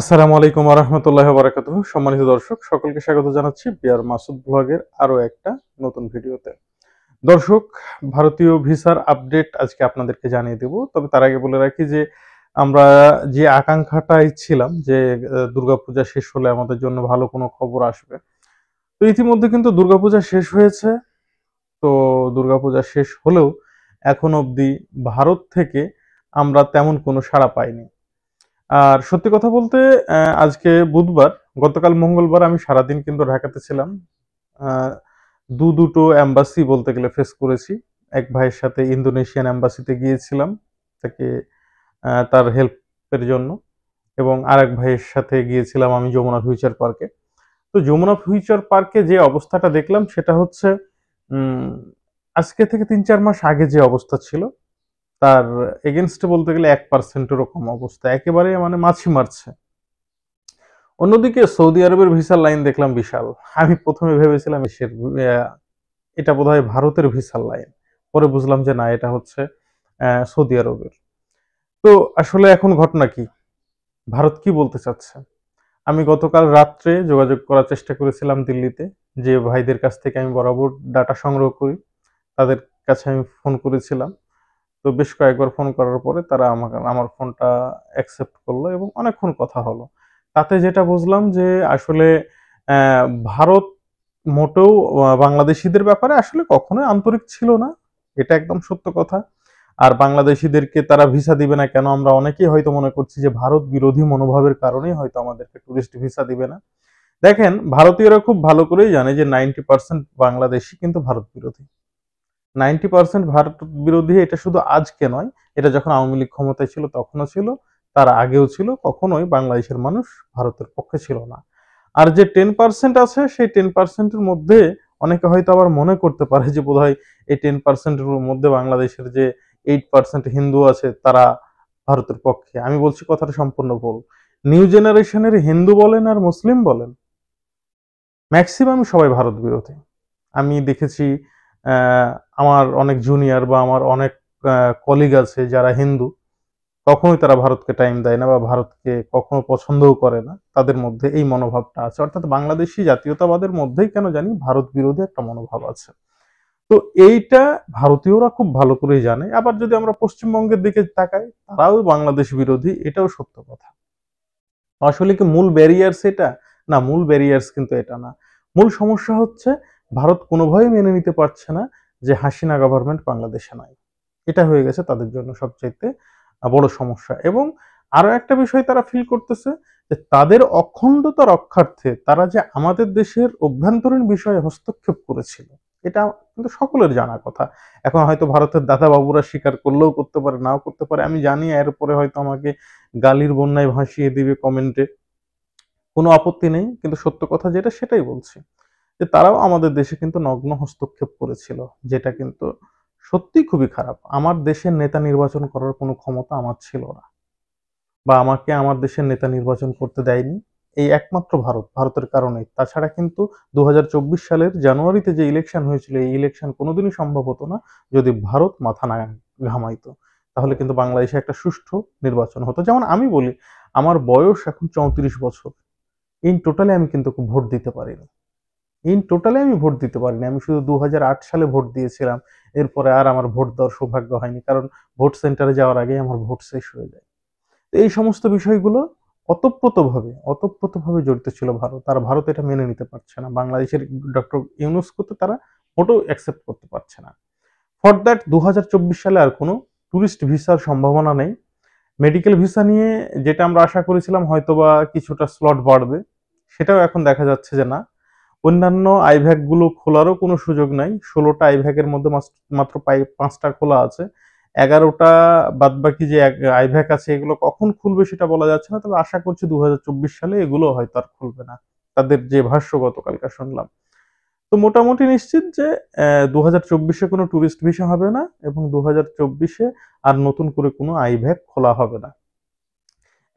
আসসালামু আলাইকুম আহমতুল্লাহ বারাকাত সম্মানিত দর্শক সকলকে স্বাগত জানাচ্ছি বিয়ার মাসুদ ব্লগের আরও একটা নতুন ভিডিওতে দর্শক ভারতীয় ভিসার আপডেট আজকে আপনাদেরকে জানিয়ে দেব তবে তার আগে বলে রাখি যে আমরা যে আকাঙ্ক্ষাটাই ছিলাম যে দুর্গাপূজা শেষ হলে আমাদের জন্য ভালো কোনো খবর আসবে তো ইতিমধ্যে কিন্তু দুর্গাপূজা শেষ হয়েছে তো দুর্গাপূজা শেষ হলেও এখন অবধি ভারত থেকে আমরা তেমন কোনো সাড়া পাইনি আর সত্যি কথা বলতে আজকে বুধবার গতকাল মঙ্গলবার আমি সারাদিন কিন্তু ঢাকাতে ছিলাম দু দুটো অ্যাম্বাসি বলতে গেলে ফেস করেছি এক ভাইয়ের সাথে ইন্দোনেশিয়ান অ্যাম্বাসিতে গিয়েছিলাম তাকে তার হেল্পের জন্য এবং আর এক ভাইয়ের সাথে গিয়েছিলাম আমি যমুনা ফিউচার পার্কে তো যমুনা ফিউচার পার্কে যে অবস্থাটা দেখলাম সেটা হচ্ছে আজকে থেকে তিন চার মাস আগে যে অবস্থা ছিল তার এগেনস্টে বলতে গেলে এক পার্সেন্টেরও কম অবস্থা একেবারে মানে মাছি মারছে অন্যদিকে সৌদি আরবের ভিসার লাইন দেখলাম বিশাল আমি প্রথমে ভেবেছিলাম এসের এটা বোধ ভারতের ভিসার লাইন পরে বুঝলাম যে না এটা হচ্ছে সৌদি আরবের তো আসলে এখন ঘটনা কি ভারত কি বলতে চাচ্ছে আমি গতকাল রাত্রে যোগাযোগ করার চেষ্টা করেছিলাম দিল্লিতে যে ভাইদের কাছ থেকে আমি বরাবর ডাটা সংগ্রহ করি তাদের কাছে আমি ফোন করেছিলাম তো বেশ কয়েকবার ফোন করার পরে তারা আমাকে আমার ফোনটা অ্যাকসেপ্ট করলো এবং অনেকক্ষণ কথা হলো তাতে যেটা বুঝলাম যে আসলে ভারত মোটেও বাংলাদেশিদের ব্যাপারে আসলে কখনোই আন্তরিক ছিল না এটা একদম সত্য কথা আর বাংলাদেশিদেরকে তারা ভিসা দিবে না কেন আমরা অনেকেই হয়তো মনে করছি যে ভারত বিরোধী মনোভাবের কারণেই হয়তো আমাদেরকে টুরিস্ট ভিসা দিবে না দেখেন ভারতীয়রা খুব ভালো করেই জানে যে নাইনটি পার্সেন্ট বাংলাদেশি কিন্তু ভারত বিরোধী নাইনটি পার্সেন্ট ভারত বিরোধী এটা শুধু আজকে নয় এটা যখন আওয়ামী লীগ ক্ষমতায় ছিল তখনও ছিল তার আগেও ছিল কখনোই বাংলাদেশের মানুষ ভারতের পক্ষে ছিল না আর যে টেন পার্সেন্ট আছে সেই টেন পার্সেন্টের মধ্যে অনেকে হয়তো আবার মনে করতে পারে যে বোধ হয় এই টেন পার্সেন্টের মধ্যে বাংলাদেশের যে এইট পার্সেন্ট হিন্দু আছে তারা ভারতের পক্ষে আমি বলছি কথাটা সম্পূর্ণ ভুল নিউ জেনারেশনের হিন্দু বলেন আর মুসলিম বলেন ম্যাক্সিমাম সবাই ভারত বিরোধী আমি দেখেছি আমার অনেক জুনিয়র বা আমার অনেক কলিগ আছে যারা হিন্দু কখনোই তারা ভারতকে টাইম দেয় না বা ভারতকে কখনো পছন্দও করে না তাদের মধ্যে এই মনোভাবটা আছে অর্থাৎ বাংলাদেশি জাতীয়তাবাদের মধ্যেই কেন জানি ভারত বিরোধী একটা মনোভাব আছে তো এইটা ভারতীয়রা খুব ভালো করেই জানে আবার যদি আমরা পশ্চিমবঙ্গের দিকে তাকাই তারাও বাংলাদেশ বিরোধী এটাও সত্য কথা আসলে কি মূল ব্যারিয়ার্স এটা না মূল ব্যারিয়ার্স কিন্তু এটা না মূল সমস্যা হচ্ছে ভারত কোনোভাবেই মেনে নিতে পারছে না যে হাসিনা গভর্নমেন্ট বাংলাদেশে নাই এটা হয়ে গেছে তাদের জন্য সবচাইতে বড় সমস্যা এবং আরও একটা বিষয় তারা ফিল করতেছে যে তাদের অখণ্ডতা রক্ষার্থে তারা যে আমাদের দেশের অভ্যন্তরীণ বিষয়ে হস্তক্ষেপ করেছিল এটা কিন্তু সকলের জানা কথা এখন হয়তো ভারতের দাদা বাবুরা স্বীকার করলেও করতে পারে নাও করতে পারে আমি জানি এরপরে হয়তো আমাকে গালির বন্যায় ভাসিয়ে দিবে কমেন্টে কোনো আপত্তি নেই কিন্তু সত্য কথা যেটা সেটাই বলছি যে তারাও আমাদের দেশে কিন্তু নগ্ন হস্তক্ষেপ করেছিল যেটা কিন্তু সত্যি খুবই খারাপ আমার দেশের নেতা নির্বাচন করার কোনো ক্ষমতা আমার ছিল না বা আমাকে আমার দেশের নেতা নির্বাচন করতে দেয়নি এই একমাত্র ভারত ভারতের কারণে তাছাড়া কিন্তু দু সালের জানুয়ারিতে যে ইলেকশন হয়েছিল এই ইলেকশন কোনোদিনই সম্ভব হতো না যদি ভারত মাথা না ঘামাইত তাহলে কিন্তু বাংলাদেশে একটা সুষ্ঠু নির্বাচন হতো যেমন আমি বলি আমার বয়স এখন চৌত্রিশ বছর ইন টোটালি আমি কিন্তু ভোট দিতে পারিনি ইন টোটালে আমি ভোট দিতে পারিনি আমি শুধু দু সালে ভোট দিয়েছিলাম এরপরে আর আমার ভোট দেওয়ার সৌভাগ্য হয়নি কারণ ভোট সেন্টারে যাওয়ার আগে আমার ভোট শেষ হয়ে যায় তো এই সমস্ত বিষয়গুলো অতপ্রতভাবে অতপ্রতভাবে জড়িত ছিল ভারত তারা ভারত এটা মেনে নিতে পারছে না বাংলাদেশের ডক্টর তো তারা মোটেও অ্যাকসেপ্ট করতে পারছে না ফর দ্যাট দু সালে আর কোনো ট্যুরিস্ট ভিসার সম্ভাবনা নেই মেডিকেল ভিসা নিয়ে যেটা আমরা আশা করেছিলাম হয়তোবা কিছুটা স্লট বাড়বে সেটাও এখন দেখা যাচ্ছে যে না অন্যান্য আইভ্যাকগুলো খোলারও কোনো সুযোগ নাই ষোলোটা আইভ্যাকের মধ্যে মাত্র পাঁচটা খোলা আছে এগারোটা বাদ বাকি যে আইভ্যাক আছে এগুলো কখন খুলবে সেটা বলা যাচ্ছে না তবে আশা করছি দু সালে এগুলো হয়তো আর খুলবে না তাদের যে ভাষ্য গতকালকার শুনলাম তো মোটামুটি নিশ্চিত যে দু হাজার চব্বিশে কোনো ট্যুরিস্ট ভিসা হবে না এবং দু হাজার চব্বিশে আর নতুন করে কোনো আইভ্যাক খোলা হবে না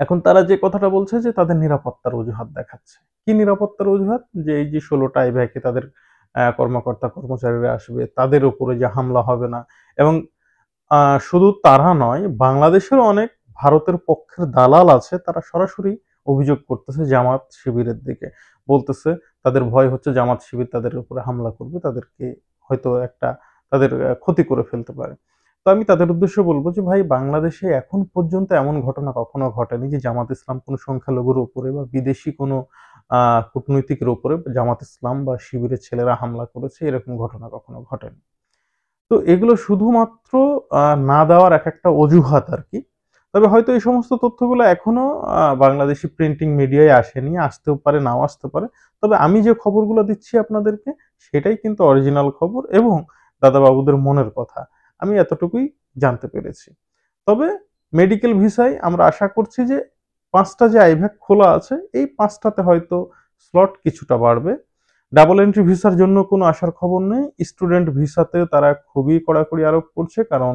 এখন তারা যে কথাটা বলছে যে তাদের নিরাপত্তার অজুহাত দেখাচ্ছে কি নিরাপত্তার অজুহাত যে এই যে ষোলোটা আইভ্যাকে তাদের কর্মকর্তা কর্মচারীরা আসবে তাদের উপরে যে হামলা হবে না এবং শুধু তারা নয় বাংলাদেশের অনেক ভারতের পক্ষের দালাল আছে তারা সরাসরি অভিযোগ করতেছে জামাত শিবিরের দিকে বলতেছে তাদের ভয় হচ্ছে জামাত শিবির তাদের উপরে হামলা করবে তাদেরকে হয়তো একটা তাদের ক্ষতি করে ফেলতে পারে তো আমি তাদের উদ্দেশ্যে বলবো যে ভাই বাংলাদেশে এখন পর্যন্ত এমন ঘটনা কখনো ঘটেনি যে জামাত ইসলাম কোনো সংখ্যালঘুর ওপরে বা বিদেশি কোনো কূটনৈতিকের ওপরে জামাত ইসলাম বা শিবিরের ছেলেরা হামলা করেছে এরকম ঘটনা কখনো ঘটেনি তো এগুলো শুধুমাত্র না দেওয়ার এক একটা অজুহাত আর কি তবে হয়তো এই সমস্ত তথ্যগুলো এখনো বাংলাদেশি প্রিন্টিং মিডিয়ায় আসেনি আসতেও পারে নাও আসতে পারে তবে আমি যে খবরগুলো দিচ্ছি আপনাদেরকে সেটাই কিন্তু অরিজিনাল খবর এবং দাদাবাবুদের মনের কথা আমি এতটুকুই জানতে পেরেছি তবে মেডিকেল ভিসায় আমরা আশা করছি যে পাঁচটা যে আইভ্যাক খোলা আছে এই পাঁচটাতে হয়তো স্লট কিছুটা বাড়বে ডাবল এন্ট্রি ভিসার জন্য কোনো আসার খবর নেই স্টুডেন্ট ভিসাতে তারা খুবই কড়াকড়ি আরোপ করছে কারণ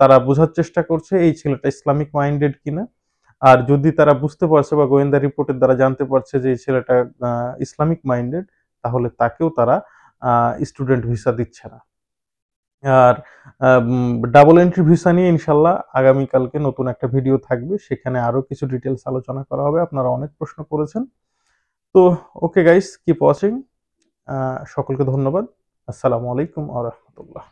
তারা বোঝার চেষ্টা করছে এই ছেলেটা ইসলামিক মাইন্ডেড কিনা আর যদি তারা বুঝতে পারছে বা গোয়েন্দা রিপোর্টের দ্বারা জানতে পারছে যে এই ছেলেটা ইসলামিক মাইন্ডেড তাহলে তাকেও তারা স্টুডেন্ট ভিসা দিচ্ছে না আর ডাবল এন্ট্রি ভিসা নিয়ে ইনশাল্লাহ আগামীকালকে নতুন একটা ভিডিও থাকবে সেখানে আরও কিছু ডিটেলস আলোচনা করা হবে আপনারা অনেক প্রশ্ন করেছেন তো ওকে গাইস কিপ ওয়াচিং সকলকে ধন্যবাদ আসসালামু আলাইকুম আ রহমতুল্লাহ